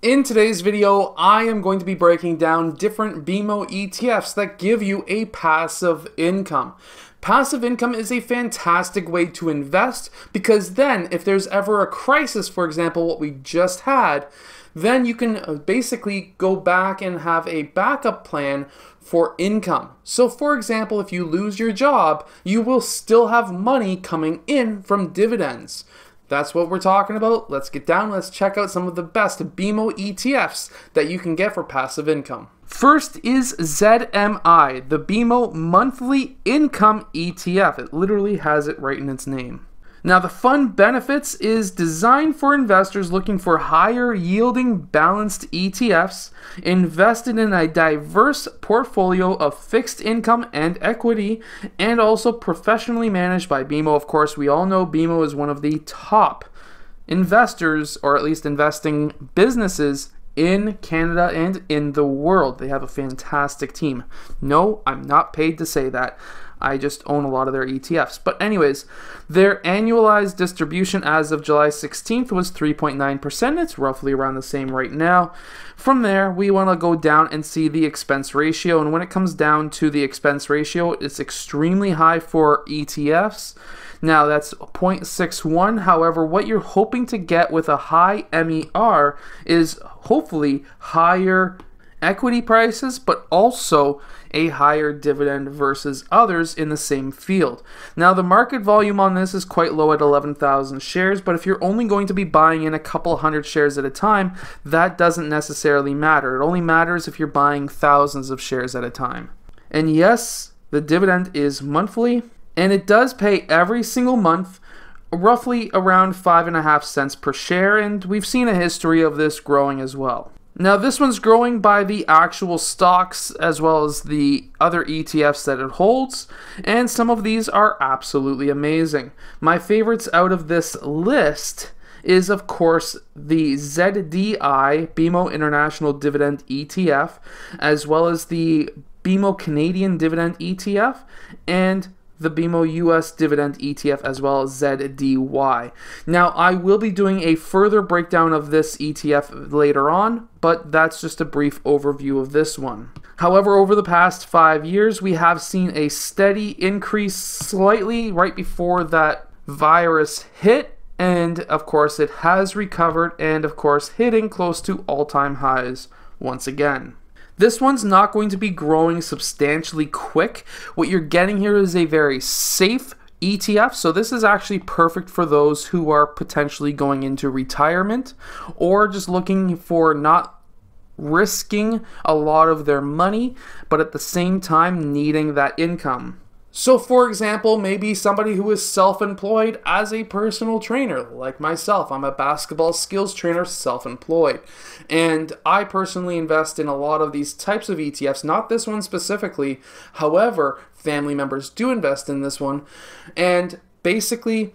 In today's video, I am going to be breaking down different BMO ETFs that give you a passive income. Passive income is a fantastic way to invest because then if there's ever a crisis, for example, what we just had, then you can uh, basically go back and have a backup plan for income. So for example, if you lose your job, you will still have money coming in from dividends. That's what we're talking about. Let's get down. Let's check out some of the best BMO ETFs that you can get for passive income. First is ZMI, the BMO Monthly Income ETF. It literally has it right in its name. Now, the fund benefits is designed for investors looking for higher yielding balanced ETFs invested in a diverse portfolio of fixed income and equity and also professionally managed by BMO. Of course, we all know BMO is one of the top investors or at least investing businesses in Canada and in the world. They have a fantastic team. No, I'm not paid to say that. I just own a lot of their ETFs. But anyways, their annualized distribution as of July 16th was 3.9%. It's roughly around the same right now. From there, we want to go down and see the expense ratio. And when it comes down to the expense ratio, it's extremely high for ETFs. Now that's 0.61. However, what you're hoping to get with a high MER is hopefully higher equity prices, but also a higher dividend versus others in the same field. Now, the market volume on this is quite low at 11,000 shares, but if you're only going to be buying in a couple hundred shares at a time, that doesn't necessarily matter. It only matters if you're buying thousands of shares at a time. And yes, the dividend is monthly, and it does pay every single month roughly around five and a half cents per share, and we've seen a history of this growing as well. Now, this one's growing by the actual stocks as well as the other ETFs that it holds, and some of these are absolutely amazing. My favorites out of this list is, of course, the ZDI, BMO International Dividend ETF, as well as the BMO Canadian Dividend ETF, and the BMO US Dividend ETF as well as ZDY. Now, I will be doing a further breakdown of this ETF later on, but that's just a brief overview of this one. However, over the past five years, we have seen a steady increase slightly right before that virus hit. And of course, it has recovered and of course, hitting close to all time highs once again. This one's not going to be growing substantially quick. What you're getting here is a very safe ETF. So this is actually perfect for those who are potentially going into retirement or just looking for not risking a lot of their money, but at the same time needing that income. So, for example, maybe somebody who is self employed as a personal trainer, like myself. I'm a basketball skills trainer, self employed. And I personally invest in a lot of these types of ETFs, not this one specifically. However, family members do invest in this one. And basically,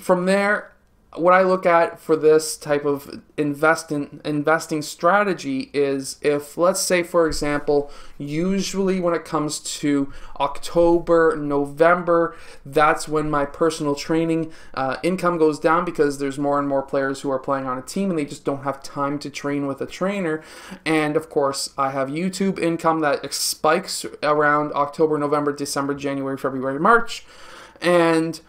from there, what I look at for this type of investing investing strategy is if let's say for example usually when it comes to October November that's when my personal training uh, income goes down because there's more and more players who are playing on a team and they just don't have time to train with a trainer and of course I have YouTube income that spikes around October November December January February March and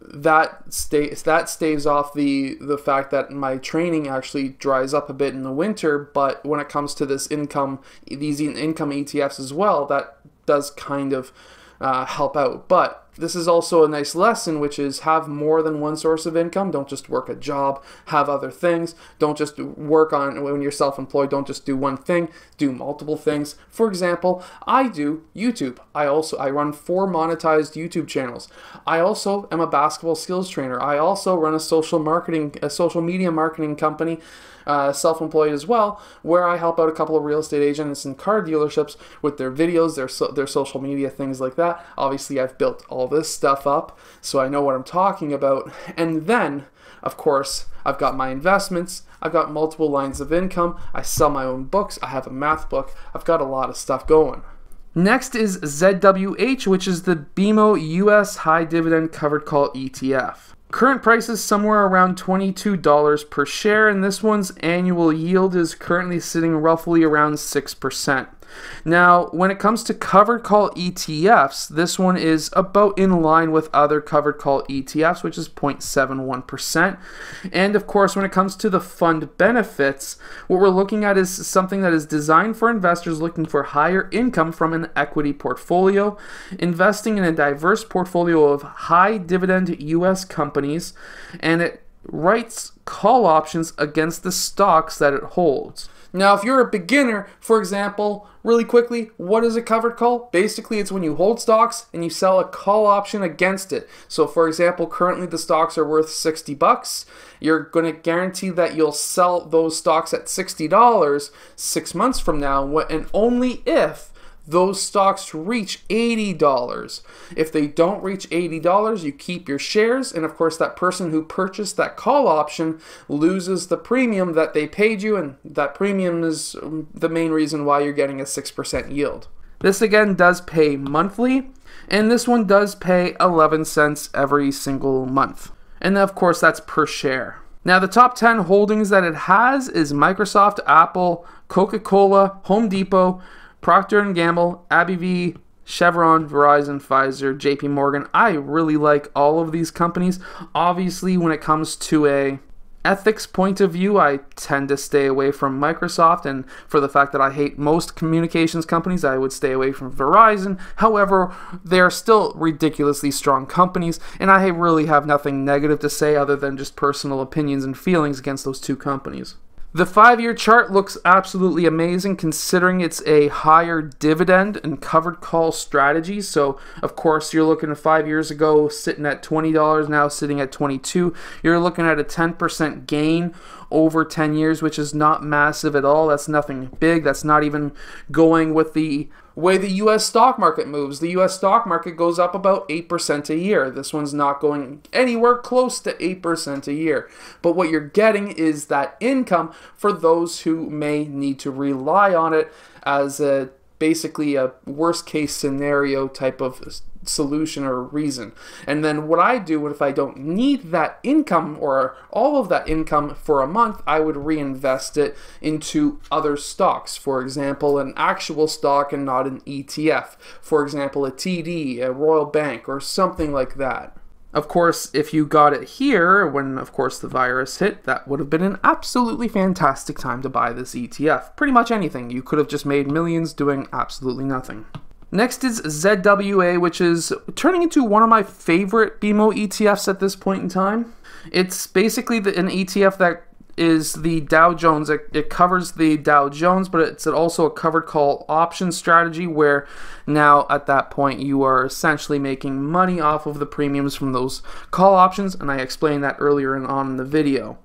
that stays that staves off the the fact that my training actually dries up a bit in the winter but when it comes to this income these income ETFs as well that does kind of uh, help out but this is also a nice lesson, which is have more than one source of income. Don't just work a job, have other things. Don't just work on, when you're self employed, don't just do one thing, do multiple things. For example, I do YouTube. I also, I run four monetized YouTube channels. I also am a basketball skills trainer. I also run a social marketing, a social media marketing company uh, self employed as well, where I help out a couple of real estate agents and car dealerships with their videos, their, so, their social media, things like that. Obviously, I've built all this stuff up, so I know what I'm talking about. And then, of course, I've got my investments, I've got multiple lines of income, I sell my own books, I have a math book, I've got a lot of stuff going. Next is ZWH, which is the BMO US High Dividend Covered Call ETF. Current price is somewhere around $22 per share, and this one's annual yield is currently sitting roughly around 6%. Now, when it comes to covered call ETFs, this one is about in line with other covered call ETFs, which is 0.71%. And of course, when it comes to the fund benefits, what we're looking at is something that is designed for investors looking for higher income from an equity portfolio, investing in a diverse portfolio of high dividend US companies, and it writes call options against the stocks that it holds. Now, if you're a beginner, for example, really quickly, what is a covered call? Basically, it's when you hold stocks and you sell a call option against it. So, for example, currently the stocks are worth 60 bucks. You're going to guarantee that you'll sell those stocks at $60 six months from now, and only if those stocks reach $80. If they don't reach $80, you keep your shares. And of course, that person who purchased that call option loses the premium that they paid you. And that premium is um, the main reason why you're getting a 6% yield. This again does pay monthly. And this one does pay 11 cents every single month. And of course, that's per share. Now, the top 10 holdings that it has is Microsoft, Apple, Coca Cola, Home Depot, Procter & Gamble, Abbvie, Chevron, Verizon, Pfizer, JP Morgan. I really like all of these companies. Obviously, when it comes to a ethics point of view, I tend to stay away from Microsoft and for the fact that I hate most communications companies, I would stay away from Verizon. However, they're still ridiculously strong companies and I really have nothing negative to say other than just personal opinions and feelings against those two companies. The five year chart looks absolutely amazing considering it's a higher dividend and covered call strategy. So, of course, you're looking at five years ago sitting at $20, now sitting at 22 You're looking at a 10% gain over 10 years, which is not massive at all. That's nothing big. That's not even going with the way the US stock market moves. The US stock market goes up about 8% a year. This one's not going anywhere close to 8% a year. But what you're getting is that income for those who may need to rely on it as a basically a worst case scenario type of solution or reason. And then what I do if I don't need that income or all of that income for a month, I would reinvest it into other stocks. For example, an actual stock and not an ETF. For example, a TD, a Royal Bank, or something like that. Of course, if you got it here, when of course the virus hit, that would have been an absolutely fantastic time to buy this ETF. Pretty much anything. You could have just made millions doing absolutely nothing. Next is ZWA, which is turning into one of my favorite BMO ETFs at this point in time. It's basically the, an ETF that is the Dow Jones. It, it, covers the Dow Jones, but it's also a covered call option strategy where now at that point you are essentially making money off of the premiums from those call options, and I explained that earlier and on in the video.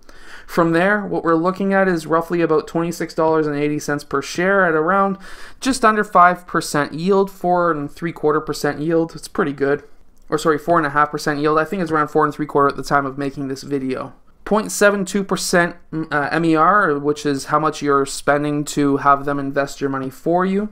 From there, what we're looking at is roughly about $26.80 per share at around just under 5% yield, 4 and 3 quarter percent yield. It's pretty good. Or sorry, 4.5% yield. I think it's around 4 and 3 quarter at the time of making this video. 0.72% uh, MER, which is how much you're spending to have them invest your money for you,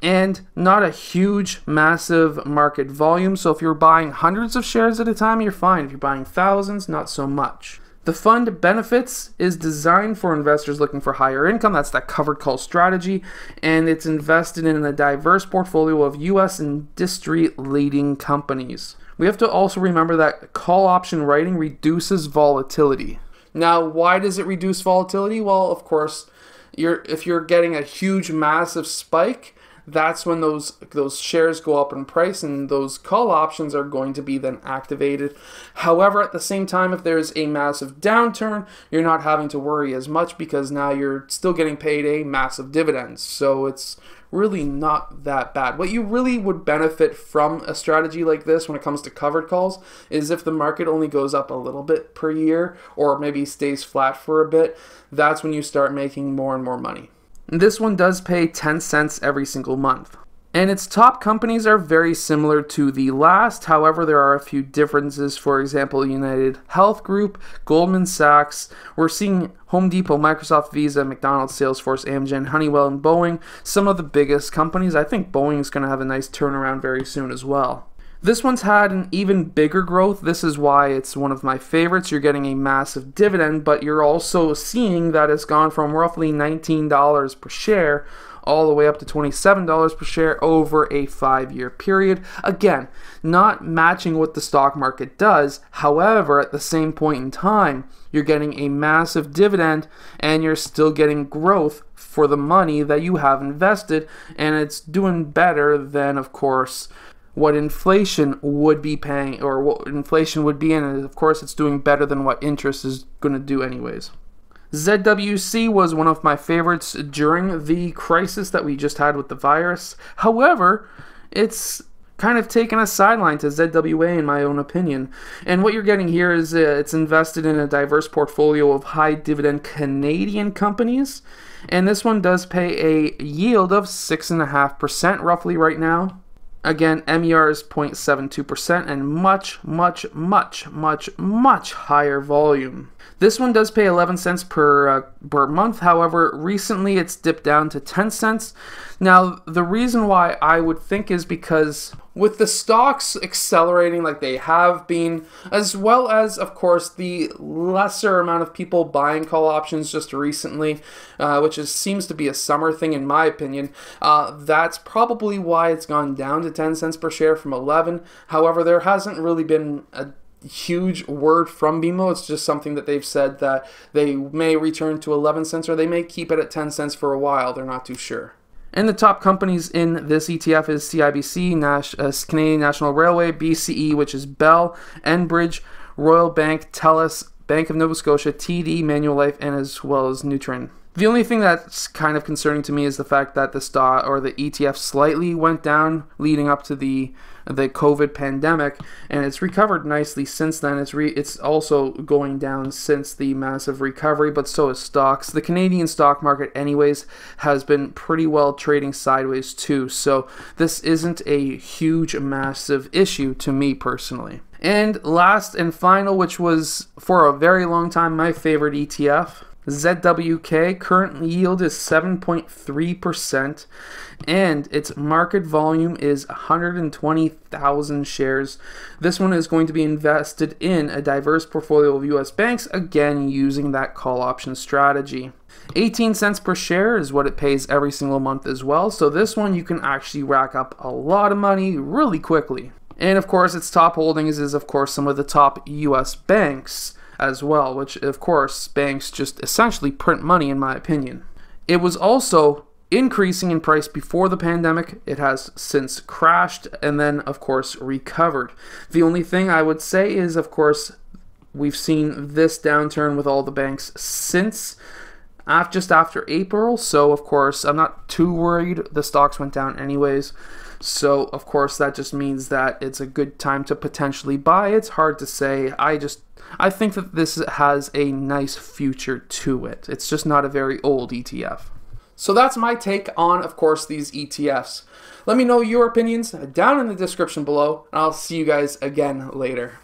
and not a huge, massive market volume. So if you're buying hundreds of shares at a time, you're fine. If you're buying thousands, not so much. The fund benefits is designed for investors looking for higher income. That's that covered call strategy. And it's invested in a diverse portfolio of U.S. industry leading companies. We have to also remember that call option writing reduces volatility. Now, why does it reduce volatility? Well, of course, you're, if you're getting a huge, massive spike, that's when those those shares go up in price and those call options are going to be then activated. However, at the same time, if there's a massive downturn, you're not having to worry as much because now you're still getting paid a massive dividend. So it's really not that bad. What you really would benefit from a strategy like this when it comes to covered calls is if the market only goes up a little bit per year or maybe stays flat for a bit, that's when you start making more and more money. This one does pay 10 cents every single month. And its top companies are very similar to the last, however, there are a few differences. For example, United Health Group, Goldman Sachs, we're seeing Home Depot, Microsoft, Visa, McDonald's, Salesforce, Amgen, Honeywell, and Boeing, some of the biggest companies. I think Boeing is going to have a nice turnaround very soon as well. This one's had an even bigger growth. This is why it's one of my favorites. You're getting a massive dividend, but you're also seeing that it's gone from roughly $19 per share all the way up to $27 per share over a five year period. Again, not matching what the stock market does. However, at the same point in time, you're getting a massive dividend and you're still getting growth for the money that you have invested, and it's doing better than, of course, what inflation would be paying or what inflation would be in. And of course, it's doing better than what interest is going to do, anyways. ZWC was one of my favorites during the crisis that we just had with the virus. However, it's kind of taken a sideline to ZWA in my own opinion. And what you're getting here is uh, it's invested in a diverse portfolio of high dividend Canadian companies. And this one does pay a yield of 6.5% roughly right now. Again, MER is 0.72% and much, much, much, much, much higher volume. This one does pay 11 cents per, uh, per month. However, recently it's dipped down to 10 cents. Now, the reason why I would think is because with the stocks accelerating like they have been, as well as, of course, the lesser amount of people buying call options just recently, uh, which is, seems to be a summer thing in my opinion, uh, that's probably why it's gone down to 10 cents per share from 11. However, there hasn't really been a huge word from BMO. It's just something that they've said that they may return to 11 cents or they may keep it at 10 cents for a while. They're not too sure. And the top companies in this ETF is CIBC, Nash, uh, Canadian National Railway, BCE, which is Bell, Enbridge, Royal Bank, TELUS, Bank of Nova Scotia, TD, Manulife, and as well as Nutrien. The only thing that's kind of concerning to me is the fact that the stock or the ETF slightly went down leading up to the the COVID pandemic, and it's recovered nicely since then. It's re, it's also going down since the massive recovery, but so is stocks. The Canadian stock market, anyways, has been pretty well trading sideways too. So this isn't a huge, massive issue to me personally. And last and final, which was for a very long time my favorite ETF, ZWK current yield is 7.3%, and its market volume is 120,000 shares. This one is going to be invested in a diverse portfolio of U.S. banks, again using that call option strategy. 18 cents per share is what it pays every single month as well. So this one you can actually rack up a lot of money really quickly. And of course, its top holdings is of course some of the top US banks as well, which of course banks just essentially print money in my opinion. It was also increasing in price before the pandemic. It has since crashed and then of course recovered. The only thing I would say is of course we've seen this downturn with all the banks since just after April, so of course I'm not too worried. The stocks went down anyways. So, of course, that just means that it's a good time to potentially buy. It's hard to say. I just I think that this has a nice future to it. It's just not a very old ETF. So that's my take on, of course, these ETFs. Let me know your opinions down in the description below, and I'll see you guys again later.